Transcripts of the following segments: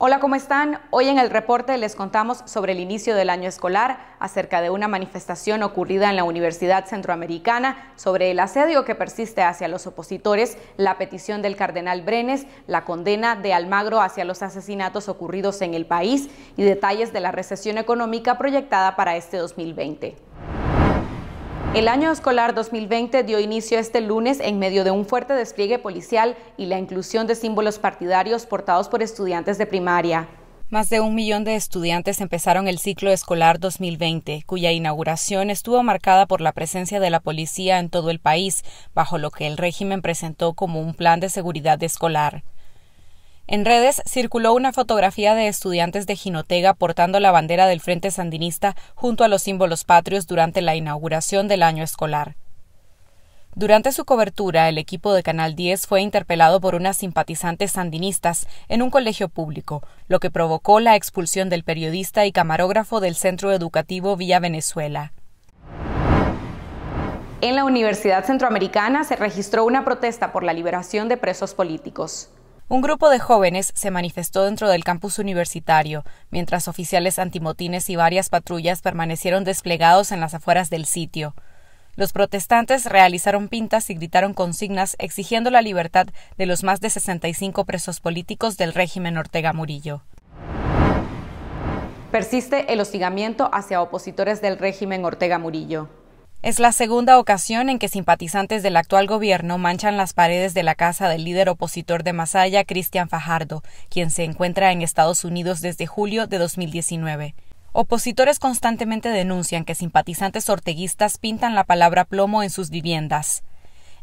Hola, ¿cómo están? Hoy en el reporte les contamos sobre el inicio del año escolar, acerca de una manifestación ocurrida en la Universidad Centroamericana, sobre el asedio que persiste hacia los opositores, la petición del cardenal Brenes, la condena de Almagro hacia los asesinatos ocurridos en el país y detalles de la recesión económica proyectada para este 2020. El año escolar 2020 dio inicio este lunes en medio de un fuerte despliegue policial y la inclusión de símbolos partidarios portados por estudiantes de primaria. Más de un millón de estudiantes empezaron el ciclo escolar 2020, cuya inauguración estuvo marcada por la presencia de la policía en todo el país, bajo lo que el régimen presentó como un plan de seguridad escolar. En redes circuló una fotografía de estudiantes de Jinotega portando la bandera del Frente Sandinista junto a los símbolos patrios durante la inauguración del año escolar. Durante su cobertura, el equipo de Canal 10 fue interpelado por unas simpatizantes sandinistas en un colegio público, lo que provocó la expulsión del periodista y camarógrafo del Centro Educativo Villa Venezuela. En la Universidad Centroamericana se registró una protesta por la liberación de presos políticos. Un grupo de jóvenes se manifestó dentro del campus universitario, mientras oficiales antimotines y varias patrullas permanecieron desplegados en las afueras del sitio. Los protestantes realizaron pintas y gritaron consignas exigiendo la libertad de los más de 65 presos políticos del régimen Ortega Murillo. Persiste el hostigamiento hacia opositores del régimen Ortega Murillo. Es la segunda ocasión en que simpatizantes del actual gobierno manchan las paredes de la casa del líder opositor de Masaya, Cristian Fajardo, quien se encuentra en Estados Unidos desde julio de 2019. Opositores constantemente denuncian que simpatizantes orteguistas pintan la palabra plomo en sus viviendas.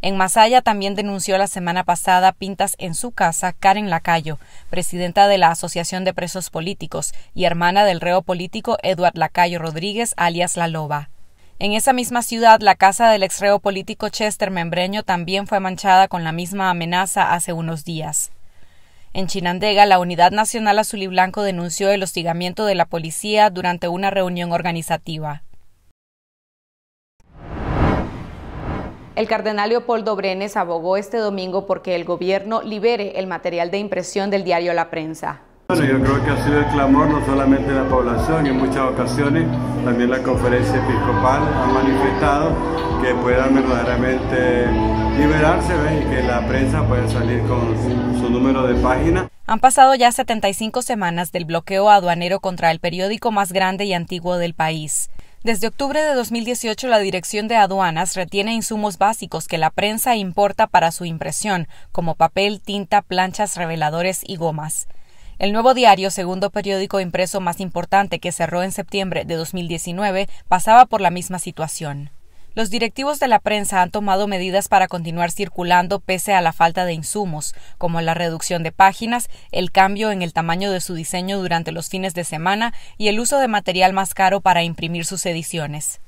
En Masaya también denunció la semana pasada pintas en su casa Karen Lacayo, presidenta de la Asociación de Presos Políticos y hermana del reo político Eduard Lacayo Rodríguez, alias La Loba. En esa misma ciudad, la casa del exreo político Chester Membreño también fue manchada con la misma amenaza hace unos días. En Chinandega, la Unidad Nacional Azul y Blanco denunció el hostigamiento de la policía durante una reunión organizativa. El cardenal Leopoldo Brenes abogó este domingo porque el gobierno libere el material de impresión del diario La Prensa. Bueno, yo creo que ha sido el clamor no solamente de la población, en muchas ocasiones también la conferencia episcopal ha manifestado que pueda verdaderamente liberarse ¿ves? y que la prensa pueda salir con su, número de página. Han pasado ya 75 semanas del bloqueo aduanero contra el periódico más grande y antiguo del país. Desde octubre de 2018, la Dirección de Aduanas retiene insumos básicos que la prensa importa para su impresión, como papel, tinta, planchas, reveladores y gomas. El nuevo diario, segundo periódico impreso más importante que cerró en septiembre de 2019, pasaba por la misma situación. Los directivos de la prensa han tomado medidas para continuar circulando pese a la falta de insumos, como la reducción de páginas, el cambio en el tamaño de su diseño durante los fines de semana y el uso de material más caro para imprimir sus ediciones.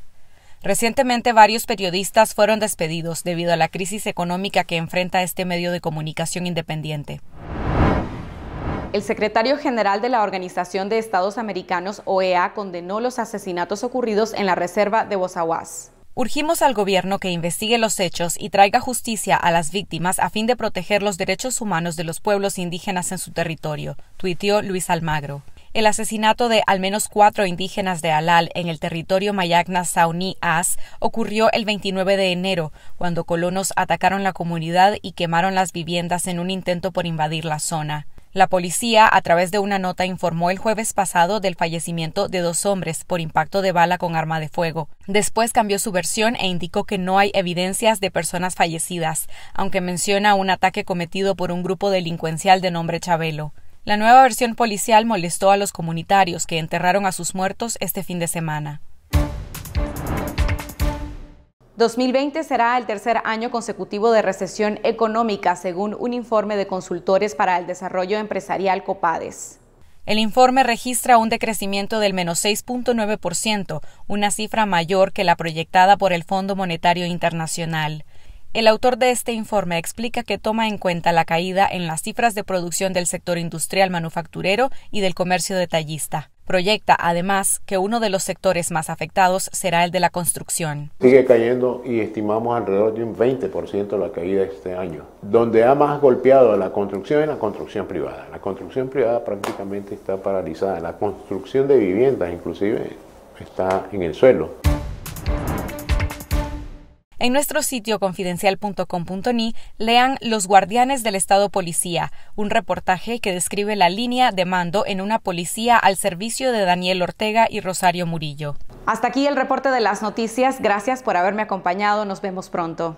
Recientemente varios periodistas fueron despedidos debido a la crisis económica que enfrenta este medio de comunicación independiente. El secretario general de la Organización de Estados Americanos, OEA, condenó los asesinatos ocurridos en la reserva de Bozahuas. Urgimos al gobierno que investigue los hechos y traiga justicia a las víctimas a fin de proteger los derechos humanos de los pueblos indígenas en su territorio, tuiteó Luis Almagro. El asesinato de al menos cuatro indígenas de Alal en el territorio Mayagna Sauní As ocurrió el 29 de enero, cuando colonos atacaron la comunidad y quemaron las viviendas en un intento por invadir la zona. La policía, a través de una nota, informó el jueves pasado del fallecimiento de dos hombres por impacto de bala con arma de fuego. Después cambió su versión e indicó que no hay evidencias de personas fallecidas, aunque menciona un ataque cometido por un grupo delincuencial de nombre Chabelo. La nueva versión policial molestó a los comunitarios que enterraron a sus muertos este fin de semana. 2020 será el tercer año consecutivo de recesión económica, según un informe de consultores para el desarrollo empresarial Copades. El informe registra un decrecimiento del menos 6.9%, una cifra mayor que la proyectada por el Fondo Monetario Internacional. El autor de este informe explica que toma en cuenta la caída en las cifras de producción del sector industrial manufacturero y del comercio detallista. Proyecta además que uno de los sectores más afectados será el de la construcción. Sigue cayendo y estimamos alrededor de un 20% la caída este año. Donde ha más golpeado la construcción es la construcción privada. La construcción privada prácticamente está paralizada. La construcción de viviendas inclusive está en el suelo. En nuestro sitio confidencial.com.ni lean Los Guardianes del Estado Policía, un reportaje que describe la línea de mando en una policía al servicio de Daniel Ortega y Rosario Murillo. Hasta aquí el reporte de las noticias. Gracias por haberme acompañado. Nos vemos pronto.